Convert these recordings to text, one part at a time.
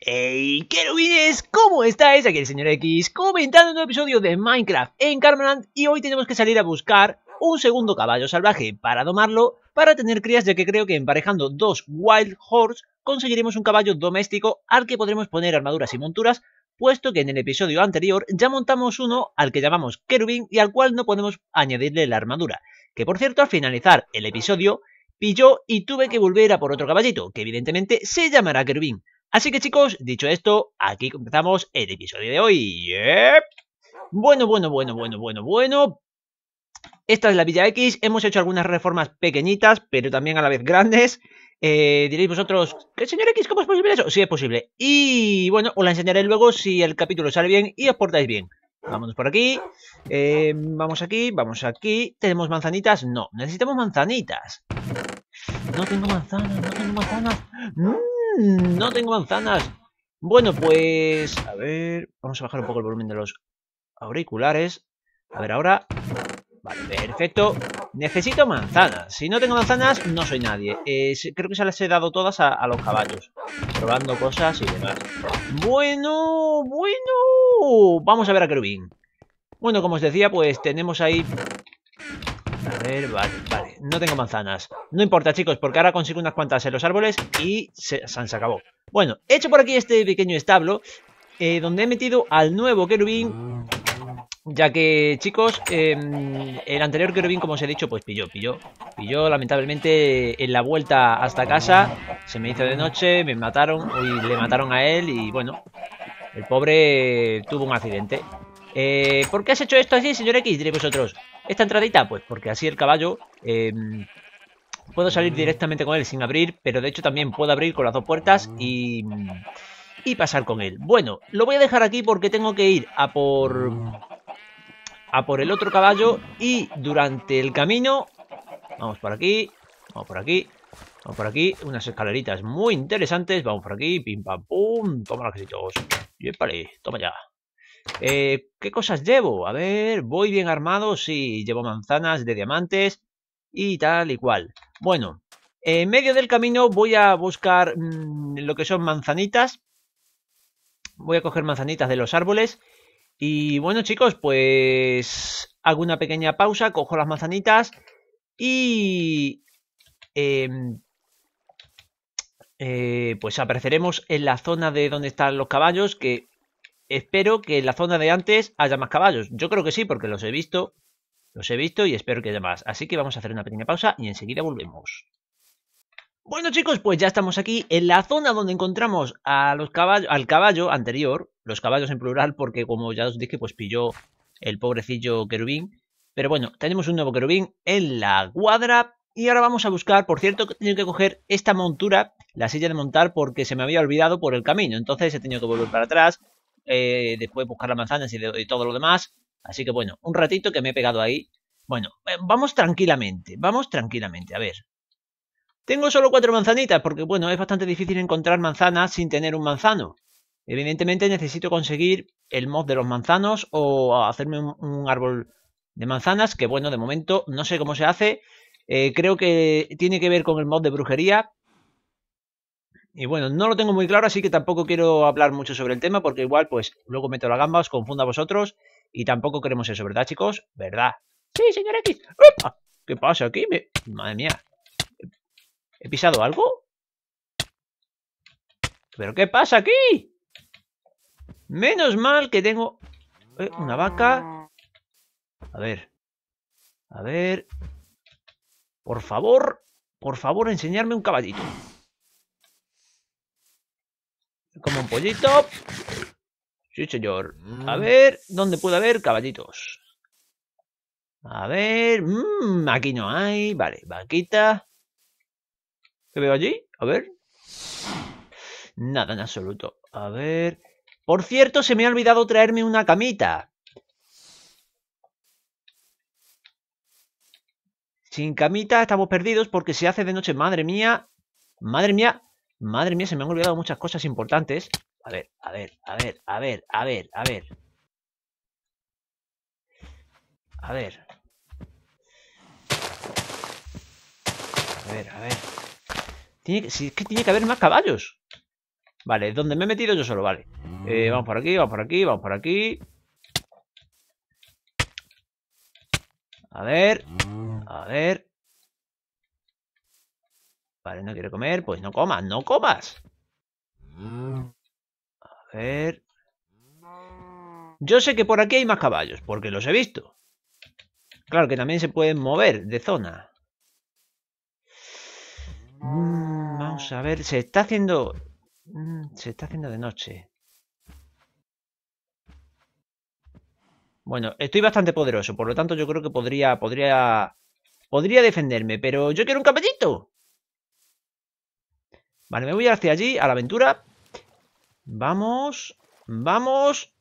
¡Hey! querubines! ¿Cómo estáis? Aquí el señor X comentando un nuevo episodio de Minecraft en Carmeland y hoy tenemos que salir a buscar un segundo caballo salvaje para domarlo para tener crías ya que creo que emparejando dos Wild Horse conseguiremos un caballo doméstico al que podremos poner armaduras y monturas puesto que en el episodio anterior ya montamos uno al que llamamos Kerubin y al cual no podemos añadirle la armadura, que por cierto al finalizar el episodio pilló y tuve que volver a por otro caballito, que evidentemente se llamará Kerubin. Así que chicos, dicho esto, aquí comenzamos el episodio de hoy. Bueno, bueno, bueno, bueno, bueno, bueno. Esta es la Villa X, hemos hecho algunas reformas pequeñitas, pero también a la vez grandes. Eh, diréis vosotros, ¿qué señor X? ¿Cómo es posible eso? Sí, es posible. Y bueno, os la enseñaré luego si el capítulo sale bien y os portáis bien. Vámonos por aquí. Eh, vamos aquí, vamos aquí. ¿Tenemos manzanitas? No, necesitamos manzanitas. No tengo manzanas, no tengo manzanas. ¡No! No tengo manzanas. Bueno, pues... A ver... Vamos a bajar un poco el volumen de los auriculares. A ver, ahora... Vale, perfecto. Necesito manzanas. Si no tengo manzanas, no soy nadie. Eh, creo que se las he dado todas a, a, los caballos. Probando cosas y demás. Bueno, bueno. Vamos a ver a Kerubin. Bueno, como os decía, pues tenemos ahí vale, vale. No tengo manzanas. No importa, chicos, porque ahora consigo unas cuantas en los árboles y se, han acabó. Bueno, he hecho por aquí este pequeño establo eh, donde he metido al nuevo querubín ya que, chicos, em, el anterior querubín, como os he dicho, pues pilló, pilló. Pilló, lamentablemente, en la vuelta hasta casa. Se me hizo de noche, me mataron, y le mataron a él y, bueno, el pobre tuvo un accidente. Eh, ¿Por qué has hecho esto así, señor X? Diréis vosotros. Esta entradita, pues porque así el caballo... Em, puedo salir directamente con él sin abrir, pero de hecho también puedo abrir con las dos puertas y, y pasar con él. Bueno, lo voy a dejar aquí porque tengo que ir a por, a por el otro caballo y durante el camino... Vamos por aquí, vamos por aquí, vamos por aquí. Unas escaleritas muy interesantes. Vamos por aquí, pim pam pum. Toma los quesitos. Y toma ya. Eh, ¿Qué cosas llevo? A ver, voy bien armado, sí, llevo manzanas de diamantes y tal y cual. Bueno, en medio del camino voy a buscar mm, lo que son manzanitas. Voy a coger manzanitas de los árboles. Y bueno chicos, pues hago una pequeña pausa, cojo las manzanitas y... Em, eh, pues apareceremos en la zona de donde están los caballos, que espero que en la zona de antes haya más caballos. Yo creo que sí, porque los he visto. Los he visto y espero que haya más. Así que vamos a hacer una pequeña pausa y enseguida volvemos. Bueno chicos, pues ya estamos aquí en la zona donde encontramos al caballo anterior, los caballos en plural, porque como ya os dije, pues pilló el pobrecillo querubín. Pero bueno, tenemos un nuevo querubín en la cuadra y ahora vamos a buscar, por cierto, que he tenido que coger esta montura, la silla de montar, porque se me había olvidado por el camino. Entonces he tenido que volver para atrás, eh, después buscar las manzanas y, todo lo demás. Así que bueno, un ratito que me he pegado ahí. Bueno, eh, vamos tranquilamente, vamos tranquilamente, a ver. Tengo solo cuatro manzanitas porque bueno, es bastante difícil encontrar manzanas sin tener un manzano. Evidentemente necesito conseguir el mod de los manzanos o hacerme un, árbol de manzanas que bueno, de momento no sé cómo se hace. Eh, creo que tiene que ver con el mod de brujería, y bueno, no lo tengo muy claro, así que tampoco quiero hablar mucho sobre el tema, porque igual, pues, luego meto la gamba, os confunda a vosotros, y tampoco queremos eso, ¿verdad, chicos? ¿Verdad? Sí, señor X. ¡Opa! ¿Qué pasa aquí? Madre mía. ¿He pisado algo? ¿Pero qué pasa aquí? Menos mal que tengo... Eh, una vaca. A ver. A ver. Por favor. Por favor, enseñarme un caballito. Como un pollito. Sí, señor. A mm. ver, ¿dónde puede haber caballitos? A ver, mm, aquí no hay. Vale, vaquita. ¿Qué veo allí? A ver. Nada en absoluto. A ver. Por cierto, se me ha olvidado traerme una camita. Sin camita estamos perdidos porque se hace de noche. Madre mía. Madre mía. Madre mía, se me han olvidado muchas cosas importantes. A ver, a ver, a ver, a ver, a ver, a ver. A ver. A ver, a ver. Tiene que, es que tiene que haber más caballos. Vale, donde me he metido yo solo, vale. Eh, vamos por aquí, vamos por aquí, vamos por aquí. A ver. A ver. Vale, no quiere comer, pues no comas, no comas. A ver. Yo sé que por aquí hay más caballos, porque los he visto. Claro que también se pueden mover de zona. Mm, vamos a ver, se está haciendo... Mm, se está haciendo de noche. Bueno, estoy bastante poderoso, por lo tanto yo creo que podría... Podría, podría defenderme, pero yo quiero un caballito. Vale, me voy hacia allí, a la aventura. Vamos, vamos.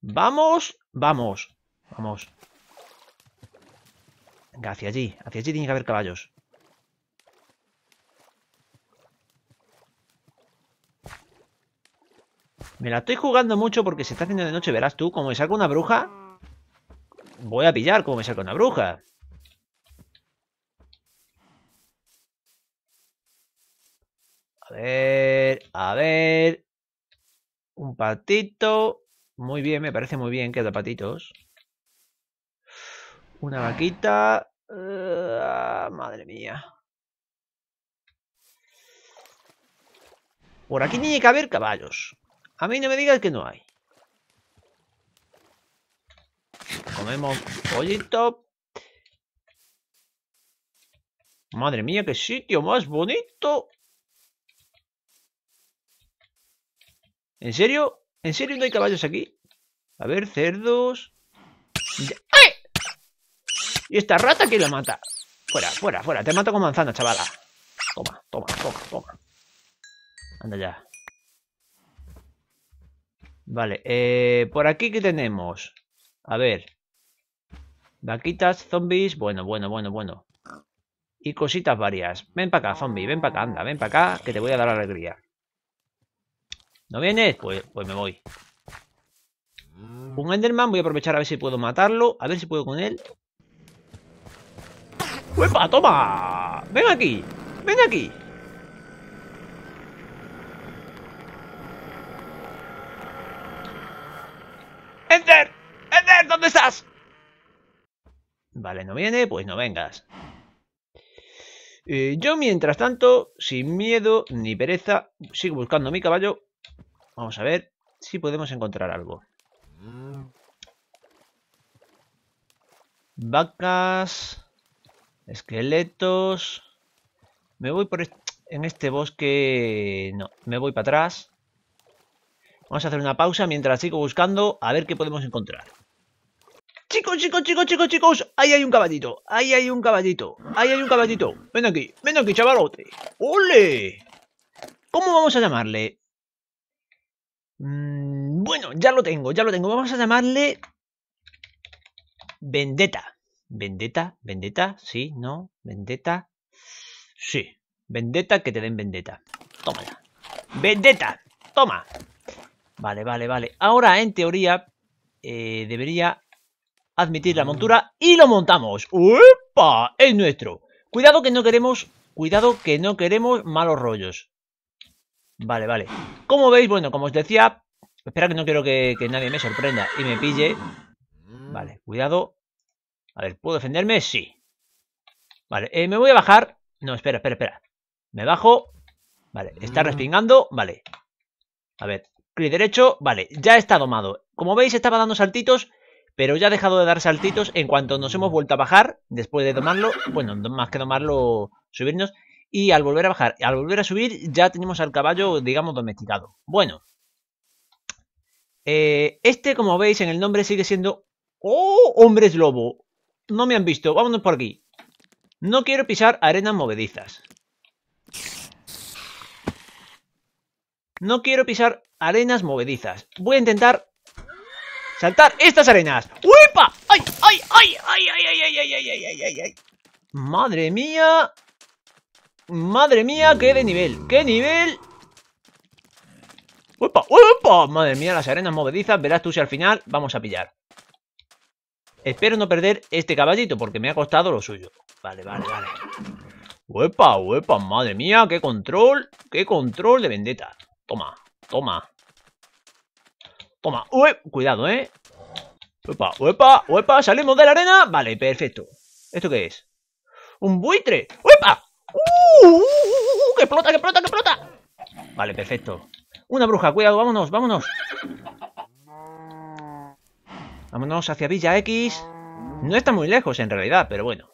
Vamos, vamos, vamos. Venga, hacia allí, hacia allí tiene que haber caballos. Me la estoy jugando mucho porque se está haciendo de noche, verás tú, como me saco una bruja... Voy a pillar como me saco una bruja. ver, a ver. Un patito. Muy bien, me parece muy bien que da patitos. Una vaquita. Ah, madre mía. Por aquí tiene que haber caballos. A mí no me digas que no hay. Comemos pollito. Madre mía, qué sitio más bonito. ¿En serio? ¿En serio no hay caballos aquí? A ver, cerdos... ¡Ay! ¿Y esta rata que la mata? Fuera, fuera, fuera. Te mato con manzana, chavala. Toma, toma, toma, toma. Anda ya. Vale, eh, por aquí que tenemos. A ver. Vaquitas, zombies. Bueno, bueno, bueno, bueno. Y cositas varias. Ven para acá, zombie. Ven para acá, anda. Ven para acá, que te voy a dar alegría. ¿No vienes? Pues, pues me voy. Un ah. Enderman, voy a aprovechar a ver si puedo matarlo. A ver si puedo con él. ¡Uepa! ¡Pues ¡Toma! ¡Ven aquí! ¡Ven aquí! ¡Ender! ¡Ender! ¿Dónde estás? Vale, no viene, pues no vengas. Eh, yo, mientras tanto, sin miedo ni pereza, sigo buscando a mi caballo Vamos a ver si podemos encontrar algo. Vacas. Esqueletos. Me voy por este... en este bosque... No, me voy para atrás. Vamos a hacer una pausa mientras sigo buscando a ver qué podemos encontrar. Chicos, chicos, chicos, chicos, chicos. Ahí hay un caballito. Ahí hay un caballito. Ahí hay un caballito. Ven aquí. Ven aquí, chavalote. ¡Ole! ¿Cómo vamos a llamarle? Mm, bueno, ya lo tengo, ya lo tengo. Vamos a llamarle Vendetta. Vendetta, Vendetta, sí, no, Vendetta. Sí, Vendetta, que te den Vendetta. Toma Vendetta, toma. Vale, vale, vale. Ahora, en teoría, eh, debería admitir la montura y lo montamos. ¡Upa! Es nuestro. Cuidado que no queremos, cuidado que no queremos malos rollos. Vale, vale. Como veis, bueno, como os decía, espera que no quiero que, nadie me sorprenda y me pille. Vale, cuidado. A ver, ¿puedo defenderme? Sí. Vale, eh, me voy a bajar. No, espera, espera, espera. Me bajo. Vale, está mm. respingando. Vale. A ver, clic derecho. Vale, ya está domado. Como veis, estaba dando saltitos, pero ya ha dejado de dar saltitos en cuanto nos hemos vuelto a bajar, después de tomarlo. Bueno, más que domarlo, subirnos y al volver a bajar, al volver a subir, ya tenemos al caballo, digamos, domesticado. Bueno, este, como veis en el nombre, sigue siendo... ¡Oh, hombres lobo! No me han visto, vámonos por aquí. No quiero pisar arenas movedizas. No quiero pisar arenas movedizas. Voy a intentar saltar estas arenas. ¡Uepa! ¡Ay, ay, ay, ay, ay, ay, ay, ay, ay, ay, ay, ay! madre mía! Madre mía, qué de nivel, qué nivel ¡Uepa, uepa! Madre mía, las arenas movedizas, verás tú si al final vamos a pillar Espero no perder este caballito porque me ha costado lo suyo Vale, vale, vale ¡Uepa, uepa! Madre mía, qué control, qué control de vendetta Toma, toma Toma, uepa cuidado, eh ¡Uepa, uepa, uepa! ¡Salimos de la arena! Vale, perfecto ¿Esto qué es? ¡Un buitre! ¡Uepa! ¡Uh, uh, uh, ¡Uh! que explota, que explota, que explota! Vale, perfecto. Una bruja, cuidado, vámonos, vámonos. Vámonos hacia Villa X. No está muy lejos en realidad, pero bueno.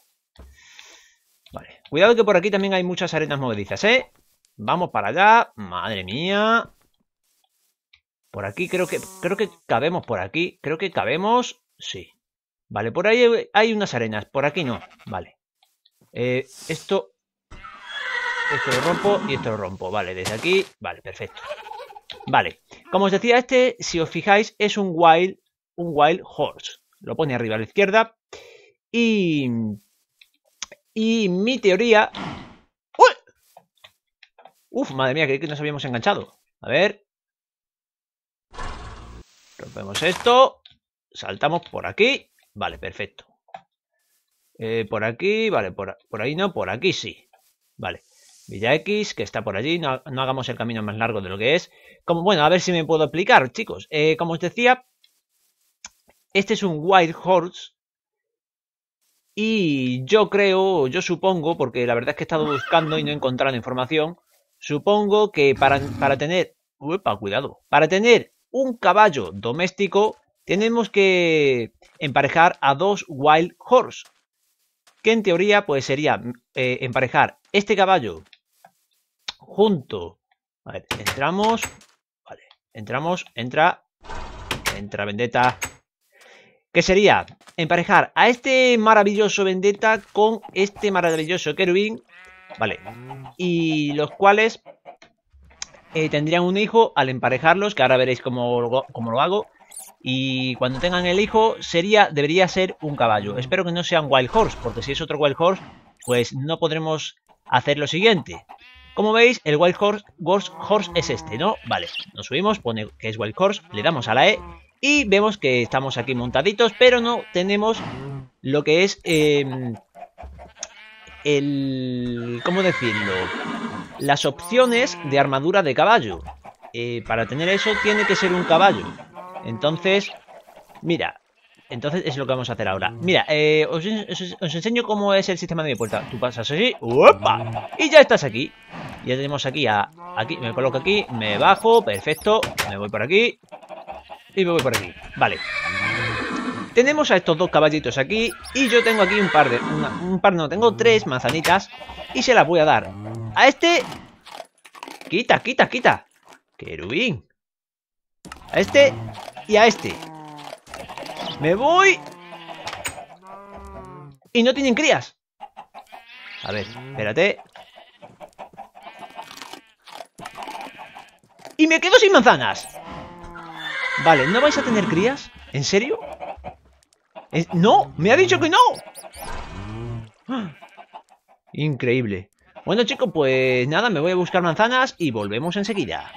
Vale, cuidado que por aquí también hay muchas arenas movedizas, ¿eh? Vamos para allá. Madre mía. Por aquí creo que creo que cabemos por aquí, creo que cabemos, sí. Vale, por ahí hay unas arenas, por aquí no, vale. Eh, esto esto lo rompo y esto lo rompo. Vale, desde aquí, vale, perfecto. Vale, como os decía, este, si os fijáis, es un wild, un wild horse. Lo pone arriba a la izquierda. Y, y mi teoría... ¡Uy! Uf, madre mía, creí que nos habíamos enganchado. A ver. Rompemos esto. Saltamos por aquí. Vale, perfecto. Eh, por aquí, vale, por, por ahí no, por aquí sí. Vale. Villa X, que está por allí, no, hagamos el camino más largo de lo que es. Como, bueno, a ver si me puedo explicar, chicos. Eh, como os decía, este es un Wild Horse. Y yo creo, yo supongo, porque la verdad es que he estado buscando y no he encontrado información, supongo que para, para tener... Uepa, cuidado. Para tener un caballo doméstico, tenemos que emparejar a dos Wild Horse. Que en teoría, pues sería eh, emparejar este caballo junto. A ver, entramos. Vale, entramos, entra. Entra Vendetta. ¿Qué sería? Emparejar a este maravilloso Vendetta con este maravilloso querubín... Vale. Y los cuales eh, tendrían un hijo al emparejarlos, que ahora veréis cómo, cómo lo hago. Y cuando tengan el hijo, sería, debería ser un caballo. Espero que no sean Wild Horse, porque si es otro Wild Horse, pues no podremos hacer lo siguiente. Como veis, el Wild Horse, Horse es este, ¿no? Vale, nos subimos, pone que es Wild Horse, le damos a la E y vemos que estamos aquí montaditos, pero no tenemos lo que es em, el... ¿Cómo decirlo? Las opciones de armadura de caballo. Eh, para tener eso tiene que ser un caballo. Entonces, mira, entonces es lo que vamos a hacer ahora. Mm. Mira, eh, os, enseño cómo es el sistema de mi puerta. Tú pasas así, ¡opa! Y ya estás aquí. Ya tenemos aquí a... Aquí, me coloco aquí, me bajo, perfecto. Me voy por aquí. Y me voy por aquí. Vale. Tenemos a estos dos caballitos aquí. Y yo tengo aquí un par de... un par, no, tengo tres manzanitas. Y se las voy a dar. A este... Quita, quita, quita. Querubín. A este y a este. ¡Me voy! Y no tienen crías. A ver, espérate. Y me quedo sin manzanas. Vale, ¿no vais a tener crías? ¿En serio? Eh, ¡No! ¡Me ha dicho que no! Increíble. Bueno chicos, pues nada, me voy a buscar manzanas y volvemos enseguida.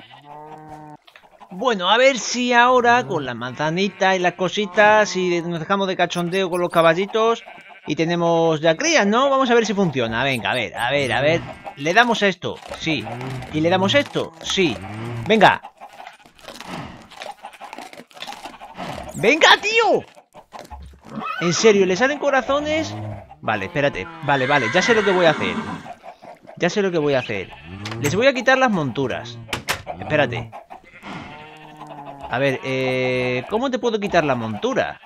Bueno, a ver si ahora mm. con la manzanita y las cositas, si nos dejamos de cachondeo con los caballitos y tenemos ya crías, ¿no? Vamos a ver si funciona. Venga, a ver, a ver, a ver. Le damos esto, sí. Y le damos esto, sí. Venga. ¡Venga, tío! ¿En serio? ¿Le salen corazones? Vale, espérate. Vale, vale, ya sé lo que voy a hacer. Ya sé lo que voy a hacer. Les voy a quitar las monturas. Espérate. A ver, eh, ¿cómo te puedo quitar la montura?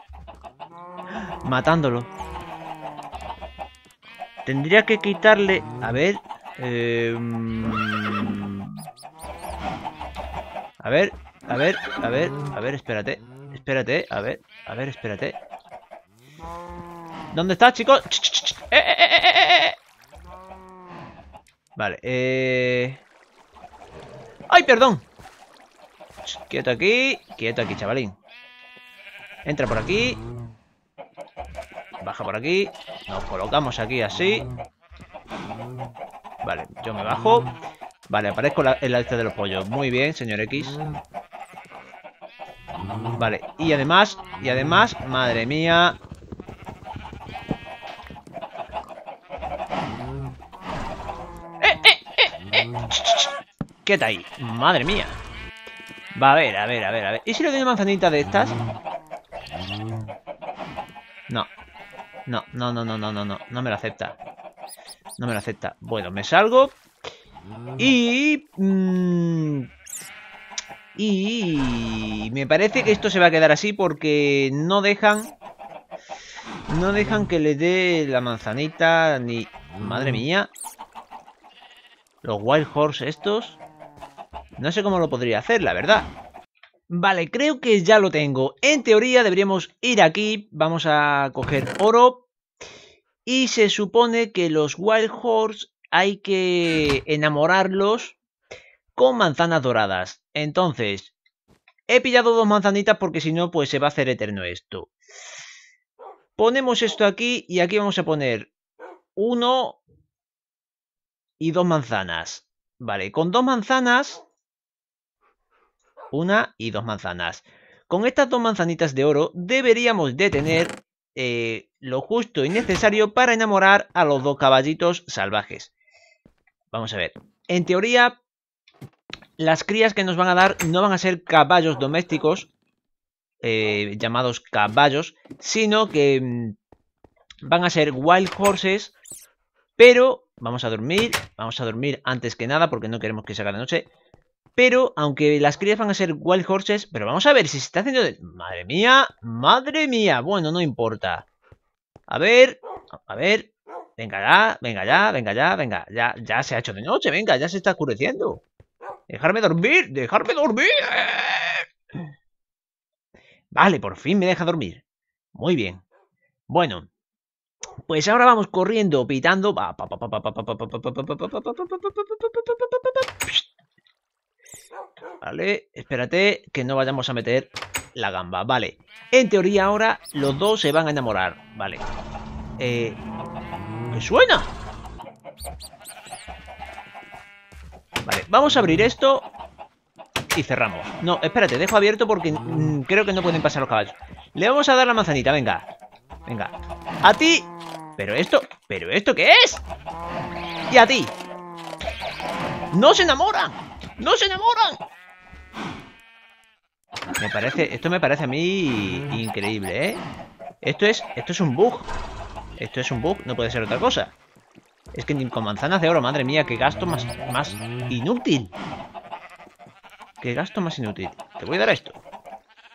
Matándolo. Tendría que quitarle... A ver... Em, a ver, a ver, a ver, a ver, espérate. Espérate, a ver, a ver, espérate. ¿Dónde estás, chicos? Eh eh, ¡Eh, eh, eh, vale, eh... ¡Ay, perdón! Quieto aquí. Quieto aquí, chavalín. Entra por aquí. Baja por aquí. Nos colocamos aquí así. Vale, yo me bajo. Vale, aparezco en la del de los pollos. Muy bien, señor X. Vale, y además, y además, madre mía. ¡Eh, eh, eh, eh. ahí! ¡Madre mía! Va, a ver, a ver, a ver, a ver. ¿Y si le doy una manzanita de estas? No. No, no, no, no, no, no, no. No me lo acepta. No me lo acepta. Bueno, me salgo. Y... Mm, y... Me parece que esto se va a quedar así porque no dejan... No dejan que le dé la manzanita ni... Madre mía. Los Wild Horse estos. No sé cómo lo podría hacer, la verdad. Vale, creo que ya lo tengo. En teoría deberíamos ir aquí. Vamos a coger oro. Y se supone que los Wild Horse hay que enamorarlos con manzanas doradas. Entonces, he pillado dos manzanitas porque si no, pues se va a hacer eterno esto. Ponemos esto aquí y aquí vamos a poner uno y dos manzanas. Vale, con dos manzanas una y dos manzanas. Con estas dos manzanitas de oro deberíamos de tener eh, lo justo y necesario para enamorar a los dos caballitos salvajes. Vamos a ver. En teoría, las crías que nos van a dar no van a ser caballos domésticos, eh, llamados caballos, sino que mm, van a ser wild horses, pero vamos a dormir, vamos a dormir antes que nada porque no queremos que se haga la noche. Pero, aunque las crías van a ser Wild Horses, pero vamos a ver si se está haciendo... De... Madre mía, madre mía. Bueno, no importa. A ver, a ver. Venga ya, venga ya, venga ya, venga. Ya, ya se ha hecho de noche, venga, ya se está oscureciendo. Dejarme dormir, dejarme dormir. Vale, por fin me deja dormir. Muy bien. Bueno, pues ahora vamos corriendo, pitando. Vale, espérate que no vayamos a meter la gamba. Vale, en teoría ahora los dos se van a enamorar. Vale. Eh, ¿Qué suena? Vale, vamos a abrir esto y cerramos. No, espérate, dejo abierto porque mm, creo que no pueden pasar los caballos. Le vamos a dar la manzanita, venga. Venga. A ti. Pero esto, pero esto qué es? Y a ti. No se enamoran. ¡No se enamoran! Me parece, esto me parece a mí increíble, ¿eh? Esto es, esto es un bug. Esto es un bug, no puede ser otra cosa. Es que ni con manzanas de oro, madre mía, qué gasto más, más inútil. Qué gasto más inútil. Te voy a dar esto.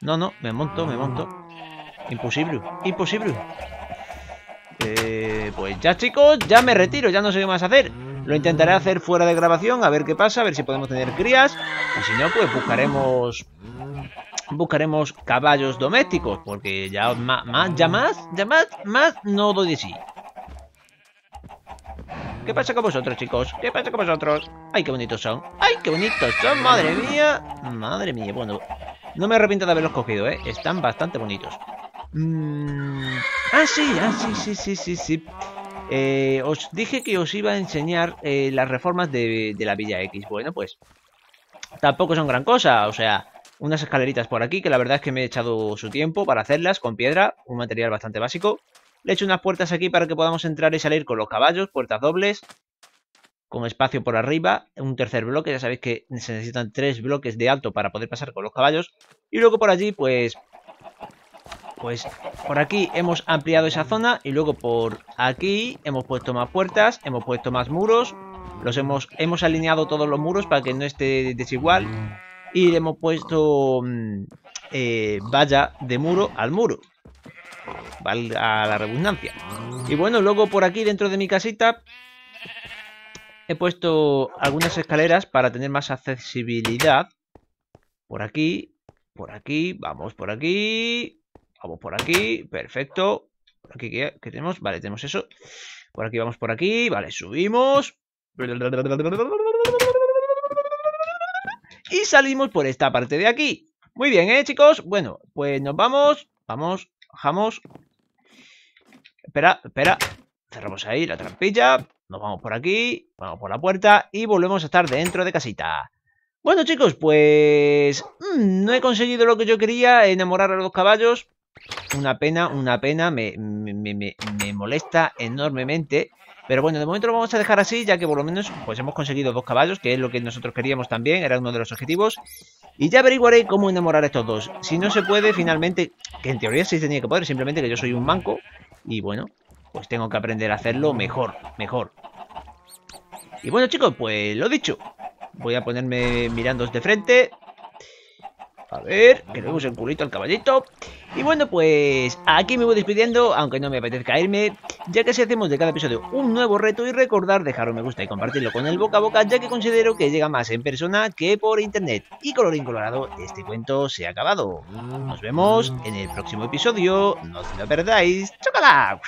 No, no, me monto, me monto. Imposible, imposible. Eh, pues ya chicos, ya me retiro, ya no sé qué más hacer. Lo intentaré hacer fuera de grabación, a ver qué pasa, a ver si podemos tener crías. Y si no, pues buscaremos mm, buscaremos caballos domésticos, porque ya más, ya más, ya más, más no doy de sí. ¿Qué pasa con vosotros, chicos? ¿Qué pasa con vosotros? ¡Ay, qué bonitos son! ¡Ay, qué bonitos son! ¡Madre mía! ¡Madre mía! Bueno, no me arrepiento de haberlos cogido, ¿eh? Están bastante bonitos. Mmm... Ah, sí, ah, sí, sí, sí, sí, sí. Eh, os dije que os iba a enseñar eh, las reformas de, la Villa X. Bueno, pues tampoco son gran cosa, o sea, unas escaleritas por aquí, que la verdad es que me he echado su tiempo para hacerlas con piedra, un material bastante básico. Le he hecho unas puertas aquí para que podamos entrar y salir con los caballos, puertas dobles, con espacio por arriba, un tercer bloque, ya sabéis que se necesitan tres bloques de alto para poder pasar con los caballos. Y luego por allí, pues, pues por aquí hemos ampliado esa zona y luego por aquí hemos puesto más puertas, hemos puesto más muros, los hemos, hemos alineado todos los muros para que no esté desigual y le hemos puesto mm, eh, vaya de muro al muro, valga la redundancia. Y bueno, luego por aquí dentro de mi casita he puesto algunas escaleras para tener más accesibilidad. Por aquí, por aquí, vamos por aquí, Vamos por aquí, perfecto. Aquí qué tenemos, vale, tenemos eso. Por aquí vamos por aquí, vale, subimos. Y salimos por esta parte de aquí. Muy bien, ¿eh, chicos? Bueno, pues nos vamos, vamos, bajamos. Espera, espera. Cerramos ahí la trampilla. Nos vamos por aquí, vamos por la puerta y volvemos a estar dentro de casita. Bueno chicos, pues mm, no he conseguido lo que yo quería, enamorar a los caballos, una pena, una pena, me, me, me, molesta enormemente. Pero bueno, de momento lo vamos a dejar así, ya que por lo menos pues hemos conseguido dos caballos, que es lo que nosotros queríamos también, era uno de los objetivos. Y ya averiguaré cómo enamorar a estos dos. Si no se puede, finalmente, que en teoría sí tenía que poder, simplemente que yo soy un manco. Y bueno, pues tengo que aprender a hacerlo mejor, mejor. Y bueno chicos, pues lo dicho. Voy a ponerme mirando de frente, a ver, que el culito al caballito. Y bueno, pues aquí me voy despidiendo, aunque no me apetezca irme, ya que si hacemos de cada episodio un nuevo reto y recordar dejar un me gusta y compartirlo con el boca a boca, ya que considero que llega más en persona que por internet. Y colorín colorado, este cuento se ha acabado. Nos vemos en el próximo episodio, no os lo perdáis. ¡Chocala!